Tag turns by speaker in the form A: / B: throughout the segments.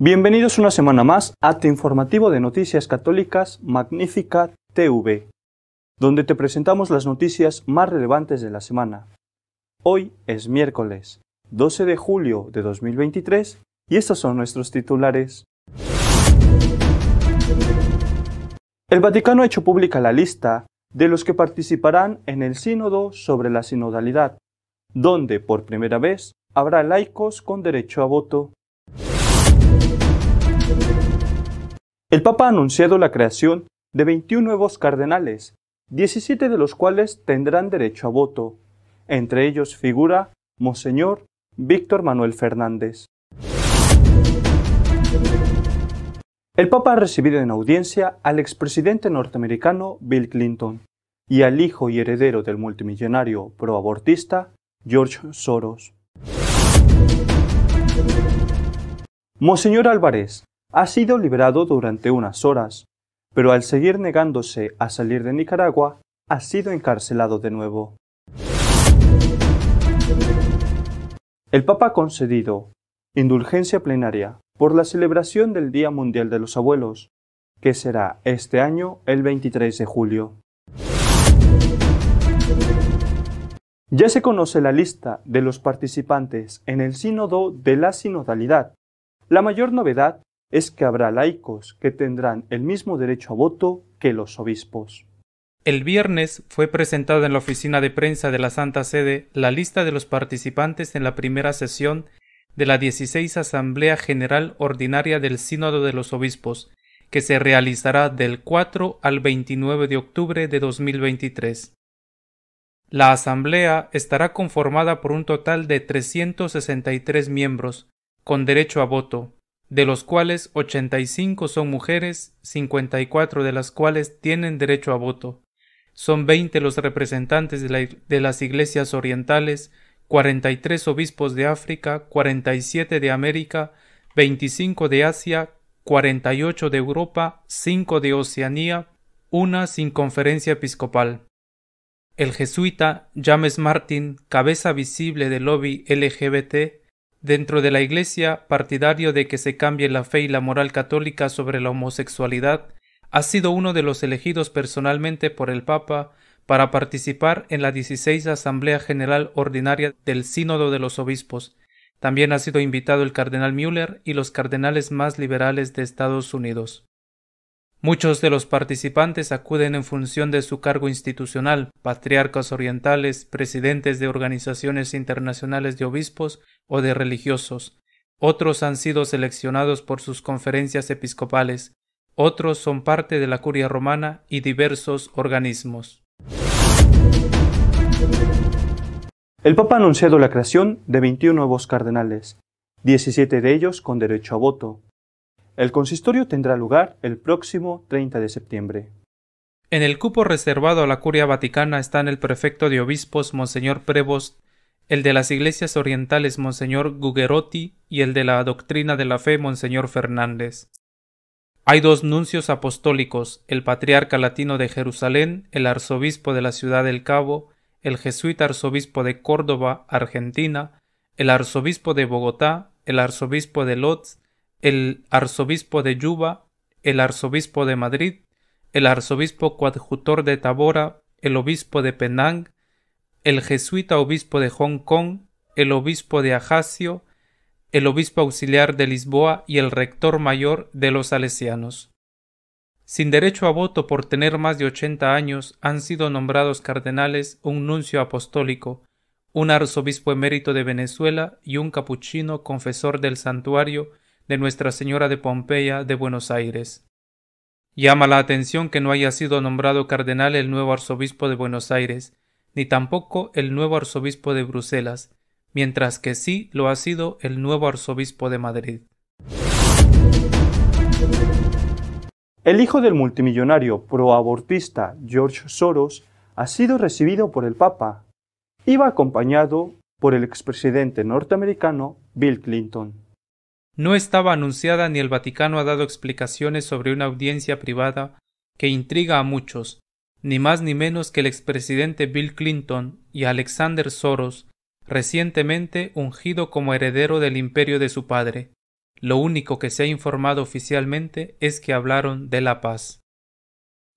A: Bienvenidos una semana más a Te informativo de noticias católicas Magnífica TV, donde te presentamos las noticias más relevantes de la semana. Hoy es miércoles 12 de julio de 2023 y estos son nuestros titulares. El Vaticano ha hecho pública la lista de los que participarán en el sínodo sobre la sinodalidad, donde por primera vez habrá laicos con derecho a voto. El Papa ha anunciado la creación de 21 nuevos cardenales, 17 de los cuales tendrán derecho a voto. Entre ellos figura Monseñor Víctor Manuel Fernández. El Papa ha recibido en audiencia al expresidente norteamericano Bill Clinton y al hijo y heredero del multimillonario proabortista George Soros. Monseñor Álvarez ha sido liberado durante unas horas, pero al seguir negándose a salir de Nicaragua, ha sido encarcelado de nuevo. El Papa ha concedido indulgencia plenaria por la celebración del Día Mundial de los Abuelos, que será este año el 23 de julio. Ya se conoce la lista de los participantes en el sínodo de la sinodalidad. La mayor novedad es que habrá laicos que tendrán el mismo derecho a voto que los obispos.
B: El viernes fue presentada en la oficina de prensa de la Santa Sede la lista de los participantes en la primera sesión de la 16 Asamblea General Ordinaria del Sínodo de los Obispos, que se realizará del 4 al 29 de octubre de 2023. La Asamblea estará conformada por un total de 363 miembros, con derecho a voto, de los cuales 85 son mujeres, 54 de las cuales tienen derecho a voto. Son veinte los representantes de las iglesias orientales, 43 obispos de África, cuarenta y siete de América, veinticinco de Asia, cuarenta y ocho de Europa, cinco de Oceanía, una sin conferencia episcopal. El jesuita James Martin, cabeza visible del lobby LGBT, dentro de la Iglesia, partidario de que se cambie la fe y la moral católica sobre la homosexualidad, ha sido uno de los elegidos personalmente por el Papa para participar en la 16 Asamblea General Ordinaria del Sínodo de los Obispos. También ha sido invitado el cardenal Müller y los cardenales más liberales de Estados Unidos. Muchos de los participantes acuden en función de su cargo institucional, patriarcas orientales, presidentes de organizaciones internacionales de obispos o de religiosos. Otros han sido seleccionados por sus conferencias episcopales. Otros son parte de la curia romana y diversos organismos.
A: El Papa ha anunciado la creación de 21 nuevos cardenales, 17 de ellos con derecho a voto. El consistorio tendrá lugar el próximo 30 de septiembre.
B: En el cupo reservado a la Curia Vaticana están el prefecto de obispos Monseñor Prevost, el de las iglesias orientales Monseñor Gugerotti y el de la doctrina de la fe Monseñor Fernández. Hay dos nuncios apostólicos, el patriarca latino de Jerusalén, el arzobispo de la ciudad del Cabo, el jesuita arzobispo de Córdoba, Argentina, el arzobispo de Bogotá, el arzobispo de Lodz, el arzobispo de Yuba, el arzobispo de Madrid, el arzobispo coadjutor de Tabora, el obispo de Penang, el jesuita obispo de Hong Kong, el obispo de Ajaccio, el obispo auxiliar de Lisboa y el rector mayor de los salesianos sin derecho a voto por tener más de ochenta años, han sido nombrados cardenales un nuncio apostólico, un arzobispo emérito de Venezuela y un capuchino confesor del santuario de Nuestra Señora de Pompeya de Buenos Aires. Llama la atención que no haya sido nombrado cardenal el nuevo arzobispo de Buenos Aires, ni tampoco el nuevo arzobispo de Bruselas, mientras que sí lo ha sido el nuevo arzobispo de Madrid.
A: El hijo del multimillonario proabortista George Soros ha sido recibido por el Papa. Iba acompañado por el expresidente norteamericano Bill Clinton.
B: No estaba anunciada ni el Vaticano ha dado explicaciones sobre una audiencia privada que intriga a muchos, ni más ni menos que el expresidente Bill Clinton y Alexander Soros, recientemente ungido como heredero del imperio de su padre. Lo único que se ha informado oficialmente es que hablaron de la paz.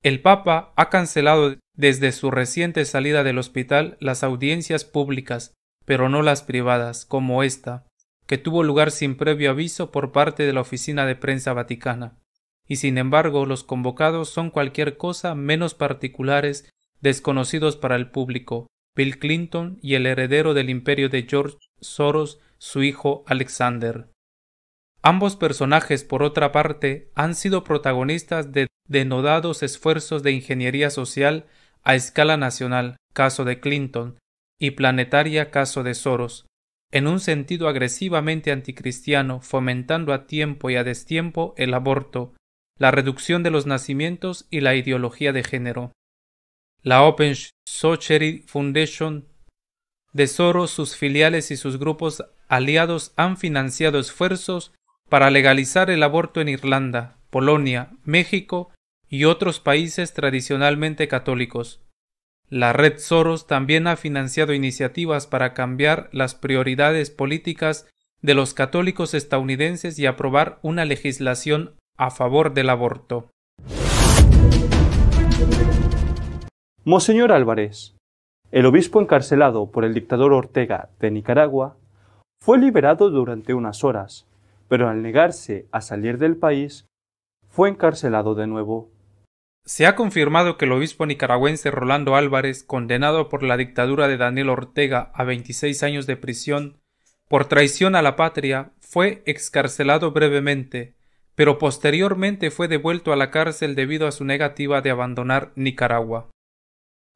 B: El Papa ha cancelado desde su reciente salida del hospital las audiencias públicas, pero no las privadas, como esta, que tuvo lugar sin previo aviso por parte de la Oficina de Prensa Vaticana. Y sin embargo, los convocados son cualquier cosa menos particulares, desconocidos para el público, Bill Clinton y el heredero del imperio de George Soros, su hijo Alexander. Ambos personajes, por otra parte, han sido protagonistas de denodados esfuerzos de ingeniería social a escala nacional, caso de Clinton, y planetaria, caso de Soros, en un sentido agresivamente anticristiano, fomentando a tiempo y a destiempo el aborto, la reducción de los nacimientos y la ideología de género. La Open Society Foundation de Soros, sus filiales y sus grupos aliados han financiado esfuerzos para legalizar el aborto en Irlanda, Polonia, México y otros países tradicionalmente católicos. La red Soros también ha financiado iniciativas para cambiar las prioridades políticas de los católicos estadounidenses y aprobar una legislación a favor del aborto.
A: Monseñor Álvarez, el obispo encarcelado por el dictador Ortega de Nicaragua, fue liberado durante unas horas, pero al negarse a salir del país, fue encarcelado de nuevo.
B: Se ha confirmado que el obispo nicaragüense Rolando Álvarez, condenado por la dictadura de Daniel Ortega a 26 años de prisión por traición a la patria, fue excarcelado brevemente, pero posteriormente fue devuelto a la cárcel debido a su negativa de abandonar Nicaragua.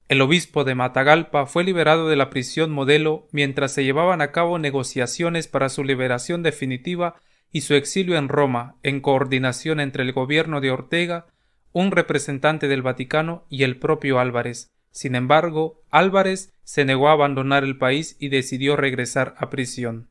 B: El obispo de Matagalpa fue liberado de la prisión modelo mientras se llevaban a cabo negociaciones para su liberación definitiva y su exilio en Roma en coordinación entre el gobierno de Ortega, un representante del Vaticano y el propio Álvarez. Sin embargo, Álvarez se negó a abandonar el país y decidió regresar a prisión.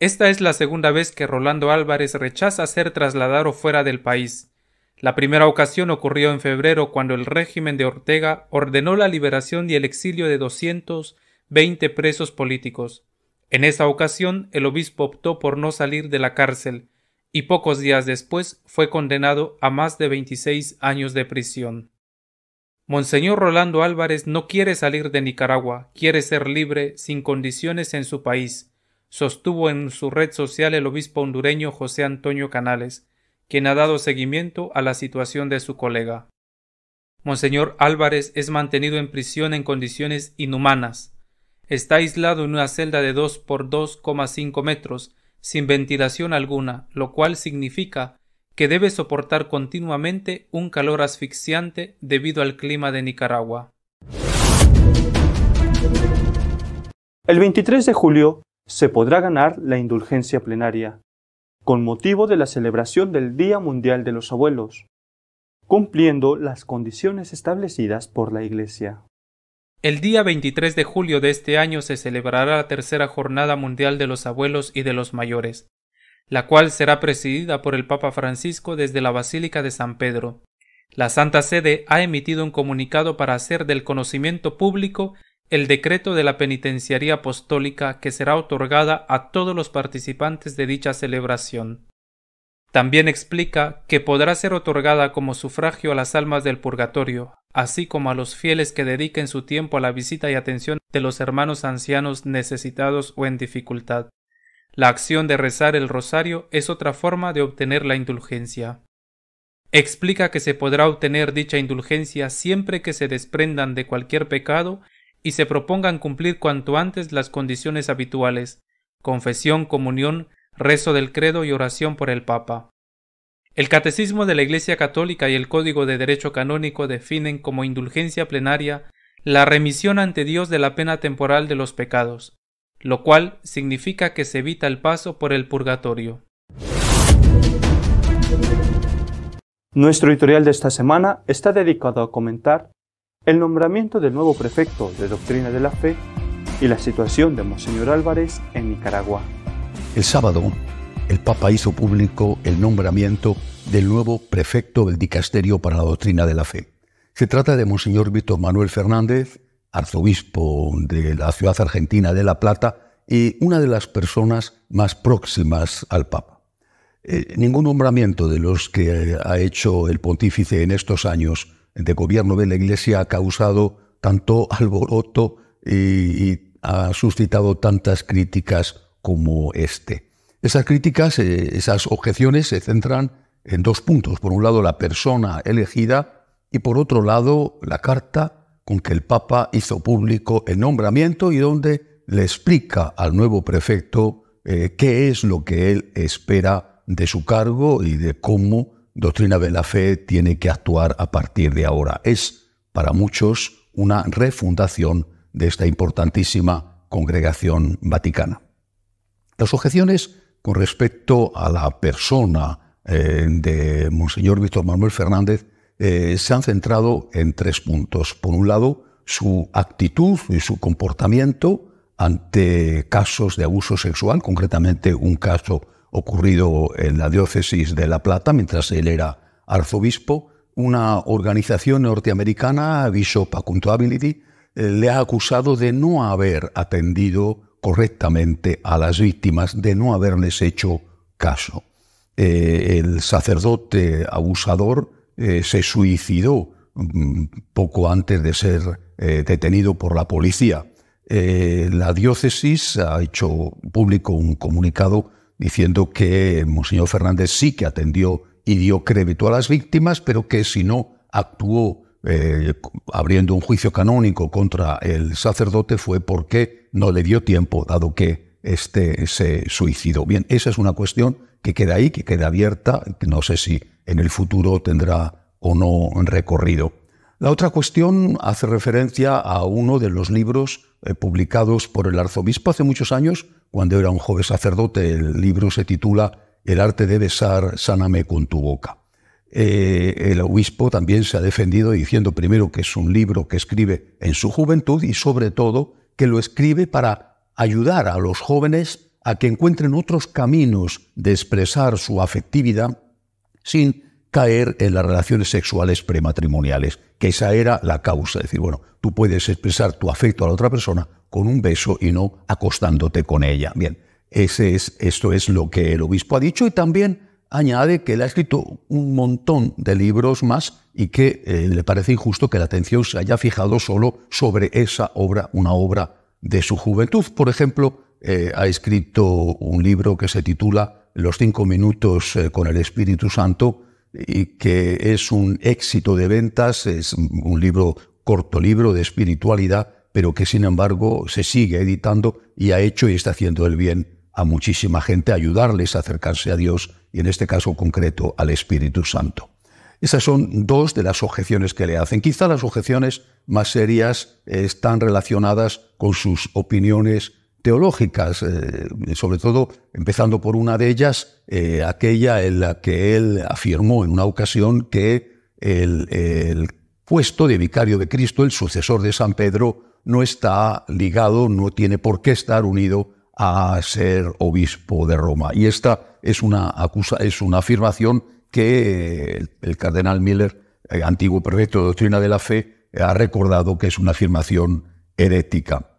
B: Esta es la segunda vez que Rolando Álvarez rechaza ser trasladado fuera del país. La primera ocasión ocurrió en febrero cuando el régimen de Ortega ordenó la liberación y el exilio de 220 presos políticos. En esa ocasión el obispo optó por no salir de la cárcel y pocos días después fue condenado a más de 26 años de prisión. Monseñor Rolando Álvarez no quiere salir de Nicaragua, quiere ser libre sin condiciones en su país, sostuvo en su red social el obispo hondureño José Antonio Canales, quien ha dado seguimiento a la situación de su colega. Monseñor Álvarez es mantenido en prisión en condiciones inhumanas, Está aislado en una celda de 2 por 2,5 metros, sin ventilación alguna, lo cual significa que debe soportar continuamente un calor asfixiante debido al clima de Nicaragua.
A: El 23 de julio se podrá ganar la indulgencia plenaria, con motivo de la celebración del Día Mundial de los Abuelos, cumpliendo las condiciones establecidas por la Iglesia.
B: El día 23 de julio de este año se celebrará la tercera Jornada Mundial de los Abuelos y de los Mayores, la cual será presidida por el Papa Francisco desde la Basílica de San Pedro. La Santa Sede ha emitido un comunicado para hacer del conocimiento público el decreto de la penitenciaría apostólica que será otorgada a todos los participantes de dicha celebración. También explica que podrá ser otorgada como sufragio a las almas del purgatorio, así como a los fieles que dediquen su tiempo a la visita y atención de los hermanos ancianos necesitados o en dificultad. La acción de rezar el rosario es otra forma de obtener la indulgencia. Explica que se podrá obtener dicha indulgencia siempre que se desprendan de cualquier pecado y se propongan cumplir cuanto antes las condiciones habituales confesión, comunión, rezo del credo y oración por el Papa. El Catecismo de la Iglesia Católica y el Código de Derecho Canónico definen como indulgencia plenaria la remisión ante Dios de la pena temporal de los pecados, lo cual significa que se evita el paso por el purgatorio.
A: Nuestro editorial de esta semana está dedicado a comentar el nombramiento del nuevo prefecto de Doctrina de la Fe y la situación de Monseñor Álvarez en Nicaragua.
C: El sábado el Papa hizo público el nombramiento del nuevo prefecto del Dicasterio para la Doctrina de la Fe. Se trata de Monseñor Víctor Manuel Fernández, arzobispo de la ciudad argentina de La Plata y una de las personas más próximas al Papa. Eh, ningún nombramiento de los que eh, ha hecho el pontífice en estos años de gobierno de la Iglesia ha causado tanto alboroto y ha suscitado tantas críticas como este. Esas críticas, eh, esas objeciones se centran en dos puntos. Por un lado, la persona elegida y por otro lado, la carta con que el Papa hizo público el nombramiento y donde le explica al nuevo prefecto eh, qué es lo que él espera de su cargo y de cómo Doctrina de la Fe tiene que actuar a partir de ahora. Es, para muchos, una refundación de esta importantísima congregación vaticana. Las objeciones con respecto a la persona eh, de Monseñor Víctor Manuel Fernández eh, se han centrado en tres puntos. Por un lado, su actitud y su comportamiento ante casos de abuso sexual, concretamente un caso ocurrido en la diócesis de La Plata mientras él era arzobispo, una organización norteamericana, Bishop Accountability, eh, le ha acusado de no haber atendido correctamente a las víctimas de no haberles hecho caso. Eh, el sacerdote abusador eh, se suicidó mm, poco antes de ser eh, detenido por la policía. la diócesis ha hecho público un comunicado diciendo que Monseñor Fernández sí que atendió y dio crédito a las víctimas, pero que si no actuó eh, abriendo un juicio canónico contra el sacerdote fue porque no le dio tiempo, dado que este se suicidó. Bien, esa es una cuestión que queda ahí, que queda abierta, que no sé si en el futuro tendrá o no recorrido. La otra cuestión hace referencia a uno de los libros eh, publicados por el arzobispo hace muchos años, cuando era un joven sacerdote. El libro se titula El arte de besar, sáname con tu boca. Eh, el obispo también se ha defendido diciendo primero que es un libro que escribe en su juventud y sobre todo que lo escribe para ayudar a los jóvenes a que encuentren otros caminos de expresar su afectividad sin caer en las relaciones sexuales prematrimoniales, que esa era la causa. Es decir, bueno, tú puedes expresar tu afecto a la otra persona con un beso y no acostándote con ella. Bien, ese es, esto es lo que el obispo ha dicho y también añade que él ha escrito un montón de libros más y que eh, le parece injusto que la atención se haya fijado solo sobre esa obra, una obra de su juventud. Por ejemplo, eh, ha escrito un libro que se titula Los cinco minutos eh, con el Espíritu Santo y que es un éxito de ventas, es un libro corto libro de espiritualidad, pero que sin embargo se sigue editando y ha hecho y está haciendo el bien a muchísima gente, ayudarles a acercarse a Dios y en este caso concreto al Espíritu Santo. Esas son dos de las objeciones que le hacen. Quizá las objeciones más serias están relacionadas con sus opiniones teológicas, eh, sobre todo empezando por una de ellas, eh, aquella en la que él afirmó en una ocasión que el, el puesto de vicario de Cristo, el sucesor de San Pedro, no está ligado, no tiene por qué estar unido a ser obispo de Roma. Y esta es una, acusa, es una afirmación que el, cardenal Miller, eh, antiguo prefecto de doctrina de la fe, ha recordado que es una afirmación herética.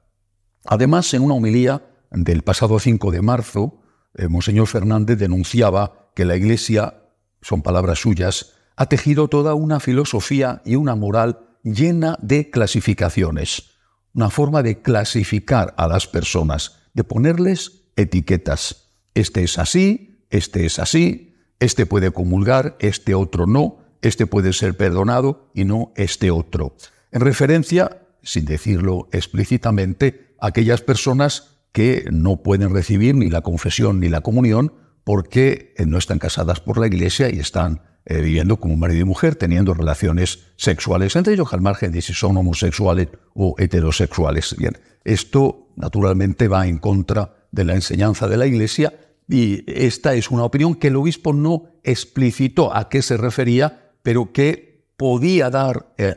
C: Además, en una homilía del pasado 5 de marzo, eh, Monseñor Fernández denunciaba que la Iglesia, son palabras suyas, ha tejido toda una filosofía y una moral llena de clasificaciones, una forma de clasificar a las personas, de ponerles etiquetas. Este es así, este es así, este puede comulgar, este otro no, este puede ser perdonado y no este otro. En referencia, sin decirlo explícitamente, a aquellas personas que no pueden recibir ni la confesión ni la comunión porque eh, no están casadas por la Iglesia y están eh, viviendo como marido y mujer, teniendo relaciones sexuales, entre ellos al margen de si son homosexuales o heterosexuales. Bien, esto naturalmente va en contra de la enseñanza de la Iglesia y esta es una opinión que el obispo no explicitó a qué se refería, pero que podía dar, eh,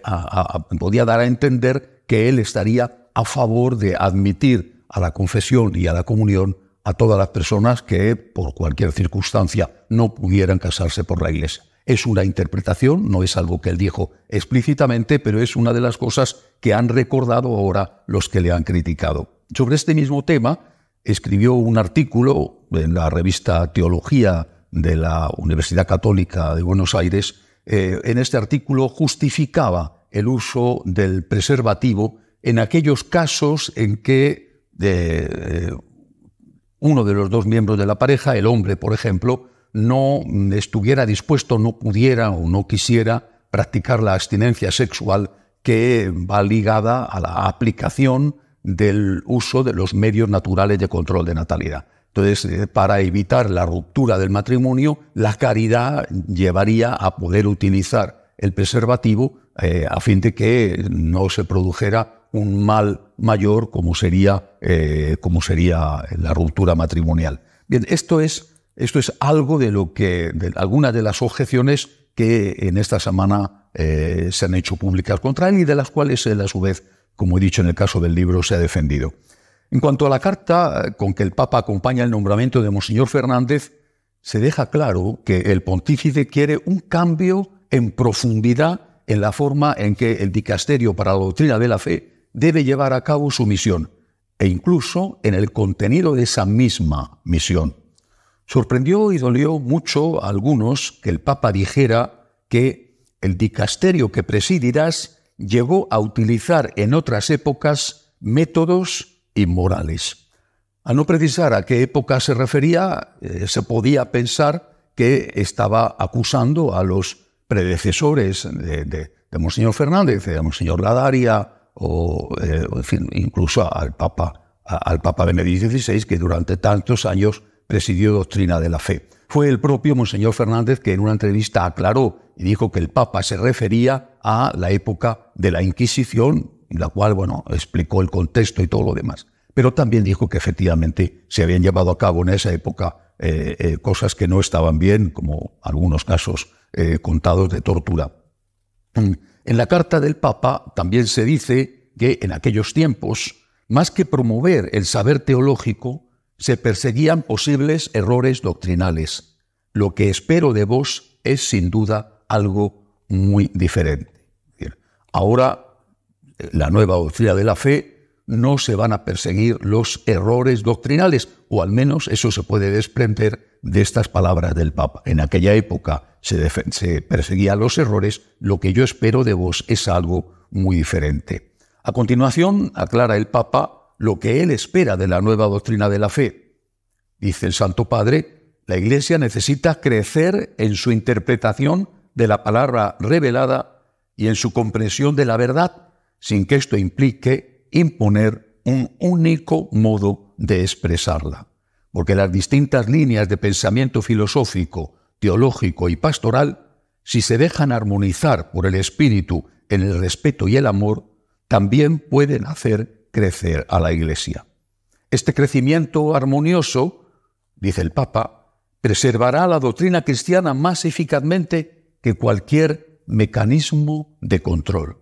C: podía dar a entender que él estaría a favor de admitir a la confesión y a la comunión a todas las personas que por cualquier circunstancia no pudieran casarse por la iglesia. Es una interpretación, no es algo que él dijo explícitamente, pero es una de las cosas que han recordado ahora los que le han criticado. Sobre este mismo tema, escribió un artículo en la revista Teología de la Universidad Católica de Buenos Aires. Eh, en este artículo justificaba el uso del preservativo en aquellos casos en que eh, eh, uno de los dos miembros de la pareja, el hombre, por ejemplo, no estuviera dispuesto, no pudiera o no quisiera practicar la abstinencia sexual que va ligada a la aplicación del uso de los medios naturales de control de natalidad. Entonces, eh, para evitar la ruptura del matrimonio, la caridad llevaría a poder utilizar el preservativo eh, a fin de que no se produjera un mal mayor como sería, eh, como sería la ruptura matrimonial. Bien, esto es, esto es algo de lo que, de algunas de las objeciones que en esta semana se han hecho públicas contra él y de las cuales él a su vez como he dicho en el caso del libro, se ha defendido. En cuanto a la carta eh, con que el Papa acompaña el nombramiento de Monseñor Fernández, se deja claro que el pontífice quiere un cambio en profundidad en la forma en que el dicasterio para la doctrina de la fe debe llevar a cabo su misión e incluso en el contenido de esa misma misión. Sorprendió y dolió mucho a algunos que el Papa dijera que el dicasterio que presidirás llegó a utilizar en otras épocas métodos inmorales. A no precisar a qué época se refería, eh, se podía pensar que estaba acusando a los predecesores de, Monseñor Fernández, de Monseñor Ladaria, o eh, fin, incluso al Papa, al Papa Benedicto XVI, que durante tantos años presidió Doctrina de la Fe. Fue el propio Monseñor Fernández que en una entrevista aclaró y dijo que el Papa se refería a la época de la Inquisición, la cual, bueno, explicó el contexto y todo lo demás. Pero también dijo que efectivamente se habían llevado a cabo en esa época eh, eh, cosas que no estaban bien, como algunos casos eh, contados de tortura. En la carta del Papa también se dice que en aquellos tiempos, más que promover el saber teológico, se perseguían posibles errores doctrinales. Lo que espero de vos es sin duda algo muy diferente. ahora, eh, la nueva doctrina de la fe no se van a perseguir los errores doctrinales, o al menos eso se puede desprender de estas palabras del Papa. En aquella época se perseguían los errores, lo que yo espero de vos es algo muy diferente. A continuación, aclara el Papa lo que él espera de la nueva doctrina de la fe. Dice el Santo Padre, la Iglesia necesita crecer en su interpretación de la palabra revelada y en su comprensión de la verdad, sin que esto implique imponer un único modo de expresarla, porque las distintas líneas de pensamiento filosófico, teológico y pastoral, si se dejan armonizar por el espíritu en el respeto y el amor, también pueden hacer crecer a la Iglesia. Este crecimiento armonioso, dice el Papa, preservará la doctrina cristiana más eficazmente que cualquier mecanismo de control.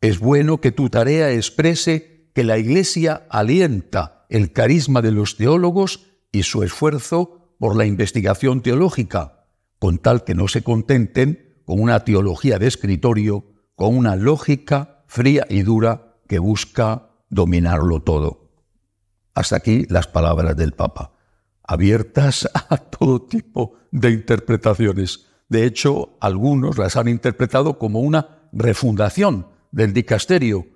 C: Es bueno que tu tarea exprese que la Iglesia alienta el carisma de los teólogos y su esfuerzo por la investigación teológica, con tal que no se contenten con una teología de escritorio, con una lógica fría y dura que busca dominarlo todo. Hasta aquí las palabras del Papa, abiertas a todo tipo de interpretaciones. De hecho, algunos las han interpretado como una refundación del dicasterio,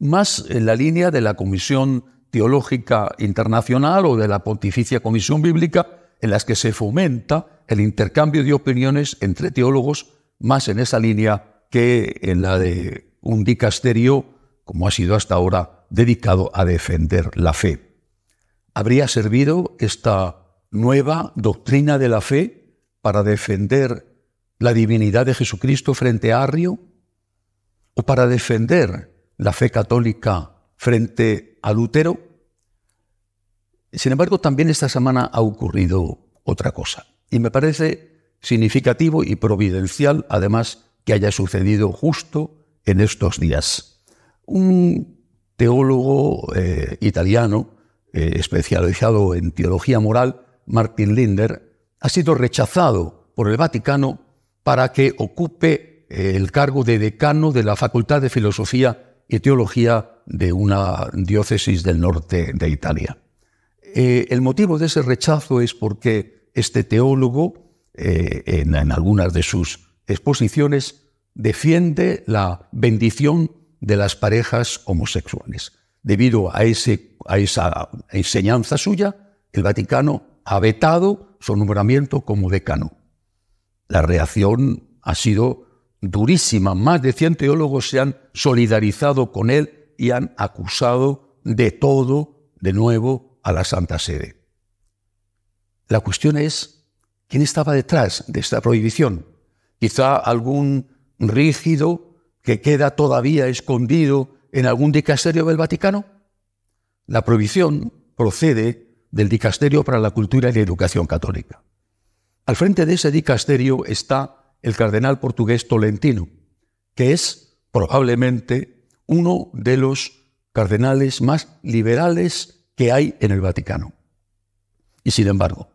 C: más en la línea de la Comisión Teológica Internacional o de la Pontificia Comisión Bíblica, en las que se fomenta el intercambio de opiniones entre teólogos, más en esa línea que en la de un dicasterio, como ha sido hasta ahora, dedicado a defender la fe. ¿Habría servido esta nueva doctrina de la fe para defender la divinidad de Jesucristo frente a Arrio? ¿O para defender la fe católica frente a Lutero? Sin embargo, también esta semana ha ocurrido otra cosa, y me parece significativo y providencial, además, que haya sucedido justo en estos días. Un teólogo eh, italiano eh, especializado en teología moral, Martin Linder, ha sido rechazado por el Vaticano para que ocupe eh, el cargo de decano de la Facultad de Filosofía y Teología de una diócesis del norte de Italia. Eh, el motivo de ese rechazo es porque este teólogo, eh, en, algunas de sus exposiciones, defiende la bendición de las parejas homosexuales. Debido a esa enseñanza suya, el Vaticano ha vetado su nombramiento como decano la reacción ha sido durísima. Más de 100 teólogos se han solidarizado con él y han acusado de todo, de nuevo, a la Santa Sede. La cuestión es, ¿quién estaba detrás de esta prohibición? Quizá algún rígido que queda todavía escondido en algún dicasterio del Vaticano. La prohibición procede del Dicasterio para la Cultura y la Educación Católica. Al frente de ese dicasterio está el cardenal portugués Tolentino, que es probablemente uno de los cardenales más liberales que hay en el Vaticano. Y sin embargo,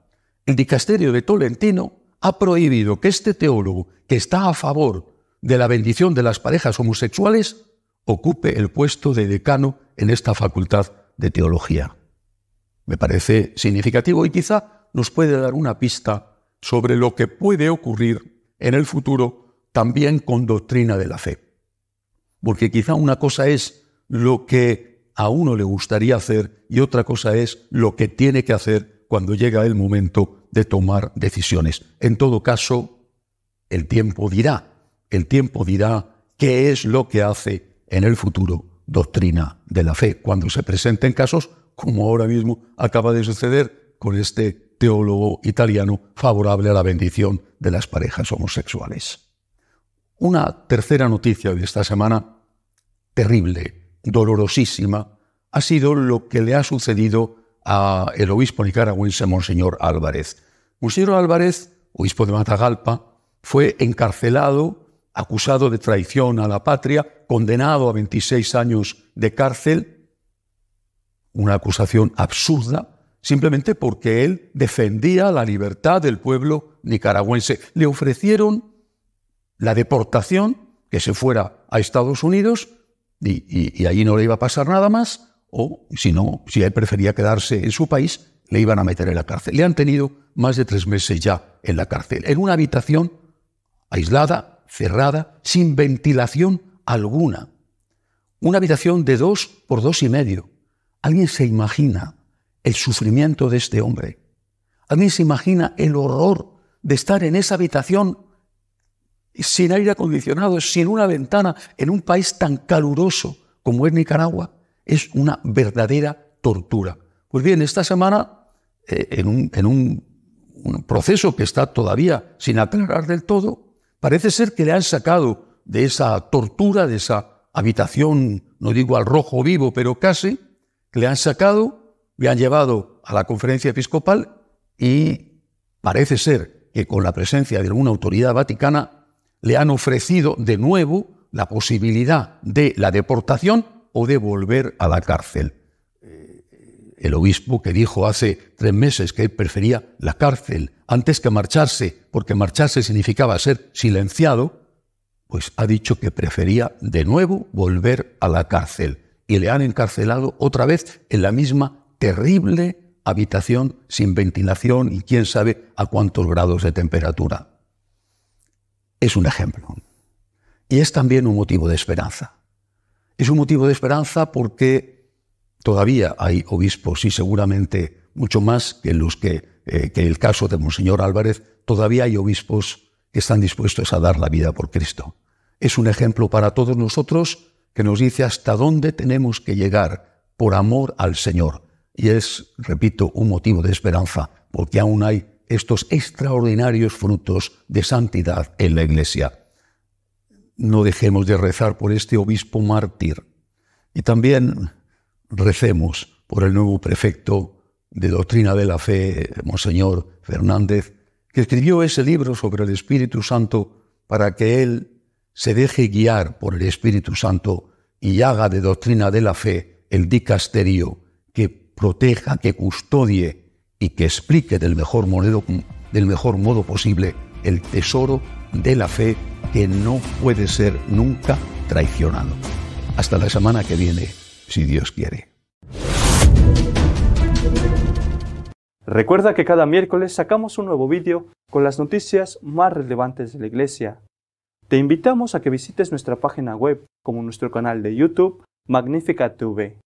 C: el dicasterio de Tolentino ha prohibido que este teólogo, que está a favor de la bendición de las parejas homosexuales, ocupe el puesto de decano en esta facultad de teología. Me parece significativo y quizá nos puede dar una pista sobre lo que puede ocurrir en el futuro también con doctrina de la fe. Porque quizá una cosa es lo que a uno le gustaría hacer y otra cosa es lo que tiene que hacer cuando llega el momento de tomar decisiones. En todo caso, el tiempo dirá, el tiempo dirá qué es lo que hace en el futuro doctrina de la fe, cuando se presenten casos como ahora mismo acaba de suceder con este teólogo italiano favorable a la bendición de las parejas homosexuales. Una tercera noticia de esta semana, terrible, dolorosísima, ha sido lo que le ha sucedido al obispo nicaragüense Monseñor Álvarez. Monseñor Álvarez, obispo de Matagalpa, fue encarcelado, acusado de traición a la patria, condenado a 26 años de cárcel, una acusación absurda, simplemente porque él defendía la libertad del pueblo nicaragüense. Le ofrecieron la deportación, que se fuera a Estados Unidos y, allí no le iba a pasar nada más, o si no, si él prefería quedarse en su país, le iban a meter en la cárcel. Le han tenido más de tres meses ya en la cárcel, en una habitación aislada, cerrada, sin ventilación alguna. Una habitación de dos por dos y medio. ¿Alguien se imagina el sufrimiento de este hombre. ...a mí se imagina el horror de estar en esa habitación sin aire acondicionado, sin una ventana, en un país tan caluroso como es Nicaragua? Es una verdadera tortura. Pues bien, esta semana, eh, en, un, proceso que está todavía sin aclarar del todo, parece ser que le han sacado de esa tortura, de esa habitación, no digo al rojo vivo, pero casi, le han sacado me han llevado a la conferencia episcopal y parece ser que con la presencia de alguna autoridad vaticana le han ofrecido de nuevo la posibilidad de la deportación o de volver a la cárcel. Eh, el obispo que dijo hace tres meses que prefería la cárcel antes que marcharse, porque marcharse significaba ser silenciado, pues ha dicho que prefería de nuevo volver a la cárcel y le han encarcelado otra vez en la misma terrible habitación sin ventilación y quién sabe a cuántos grados de temperatura. Es un ejemplo. Y es también un motivo de esperanza. Es un motivo de esperanza porque todavía hay obispos y seguramente mucho más que los que, eh, el caso de Monseñor Álvarez, todavía hay obispos que están dispuestos a dar la vida por Cristo. Es un ejemplo para todos nosotros que nos dice hasta dónde tenemos que llegar por amor al Señor, y es, repito, un motivo de esperanza, porque aún hay estos extraordinarios frutos de santidad en la Iglesia. No dejemos de rezar por este obispo mártir. Y también recemos por el nuevo prefecto de Doctrina de la Fe, Monseñor Fernández, que escribió ese libro sobre el Espíritu Santo para que él se deje guiar por el Espíritu Santo y haga de Doctrina de la Fe el dicasterio proteja, que custodie y que explique del mejor, modo, del mejor modo posible el tesoro de la fe que no puede ser nunca traicionado. Hasta la semana que viene, si Dios quiere.
A: Recuerda que cada miércoles sacamos un nuevo vídeo con las noticias más relevantes de la Iglesia. Te invitamos a que visites nuestra página web como nuestro canal de YouTube Magnífica TV.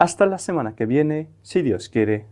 A: Hasta la semana que viene, si Dios quiere.